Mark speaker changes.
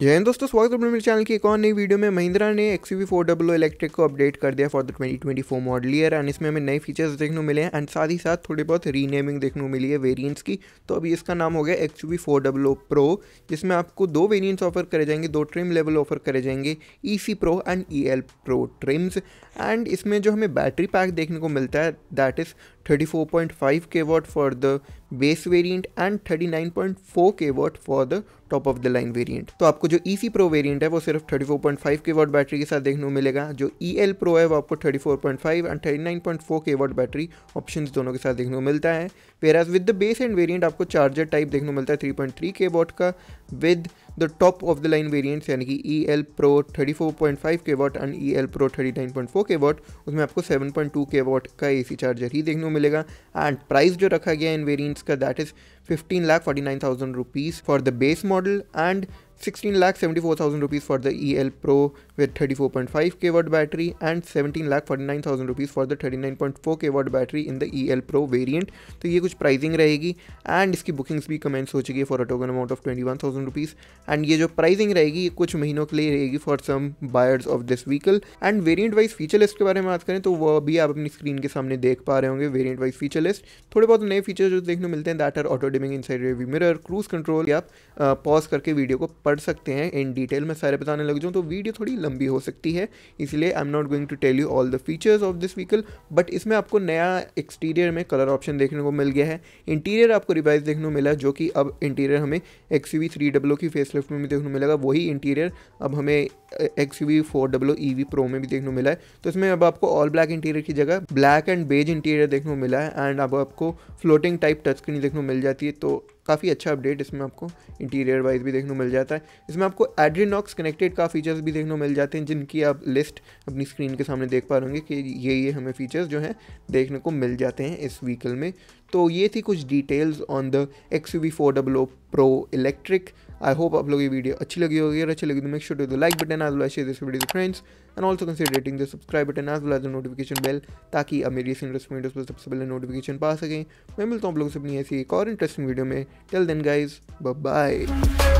Speaker 1: जय हिंद दोस्तों स्वागत है मेरे चैनल की एक और नई वीडियो में महिंद्रा ने X U four W electric को अपडेट कर दिया for the 2024 model year and इसमें हमें नए फीचर्स देखने को मिले हैं एंड साथ ही साथ थोड़ी बहुत रीनेमिंग देखने को मिली है वेरिएंट्स की तो अभी इसका नाम हो गया X U four W pro जिसमें आपको दो वेरियंट्स ऑफर करे जाएंगे दो ट्रिम लेवल ऑफर करे जाएंगे E C pro and E L pro trims and इसमें जो हमें बैटरी पैक देखने को मिलता है that is thirty four point five K watt for the base variant and 39.4 K watt for the top of the line variant तो आपको जो ई प्रो वेरिएंट है वो सिर्फ 34.5 के वॉट बैटरी के साथ देखने को मिलेगा जो ई एल प्रो है वो आपको 34.5 and 39.4 K what battery option दोनों के साथ देखने को मिलता है whereas with the base end variant आपको चार्जर टाइप देखने को मिलता है थ्री के वॉट का with the top of the line variants यानी कि E L pro thirty four point five K watt and E L pro thirty nine point four K watt उसमें आपको seven point two K watt का A C charger ही देखने को मिलेगा and price जो रखा गया है इन वेरियंट्स का that is fifteen lakh forty nine thousand rupees for the base model and sixteen lakh seventy four thousand rupees for the E L pro with 34.5 kW battery and 17 lakh forty nine thousand rupees for the 39.4 kW battery in the E L pro variant तो ये कुछ pricing रहेगी and इसकी bookings भी commence हो चुकी है for a token amount of twenty one thousand rupees and ये जो प्राइसिंग रहेगी ये कुछ महीनों के लिए रहेगी for some buyers of this vehicle and variant wise feature list के बारे में बात करें तो वो भी आप अपनी स्क्रीन के सामने देख पा रहे होंगे वेरियंट वाइज फीचर लिस्ट थोड़े बहुत नए फीचर जो देखने मिलते हैं that are auto dimming inside rearview mirror cruise control आप पॉज करके वीडियो को पढ़ सकते हैं इन डिटेल में सारे बताने लग जाऊँ तो वीडियो थोड़ी लंबी हो सकती है इसलिए I am not going to tell you all the features of this vehicle but इसमें आपको नया एक्सटीरियर में कलर ऑप्शन देखने को मिल गया है इंटीरियर आपको रिवाइज देखने को मिला जो कि अब इंटीरियर हमें X U V three W की फेस लिफ्ट में भी देखने को मिलेगा वही इंटीरियर अब हमें X U V four W E V pro में भी देखने को मिला है तो इसमें अब आपको ऑल ब्लैक इंटीरियर की जगह ब्लैक एंड बेज इंटीरियर देखने को मिला है एंड अब आपको फ्लोटिंग टाइप टच स्क्रीन देखने को मिल जाती है तो काफ़ी अच्छा अपडेट इसमें आपको इंटीरियर वाइज भी देखने को मिल जाता है इसमें आपको एड्रीनॉक्स कनेक्टेड का फीचर्स भी देखने को मिल जाते हैं जिनकी आप लिस्ट अपनी स्क्रीन के सामने देख पा रहे कि ये ये हमें फीचर्स जो हैं देखने को मिल जाते हैं इस व्हीकल में तो ये थी कुछ details on the X U V four W pro electric I hope आप लोग ये वीडियो अच्छी लगी होगी और अच्छी लगी तो make sure to the like button as well share this video to friends and also consider rating the subscribe button as well as the notification bell ताकि आप मेरी ऐसी इंटरेस्टिंग वीडियोस पर सबसे पहले नोटिफिकेशन पा सकें मैं मिलता हूँ आप लोगों से अपनी ऐसी एक और इंटरेस्टिंग वीडियो में टेल देन गाइज बाय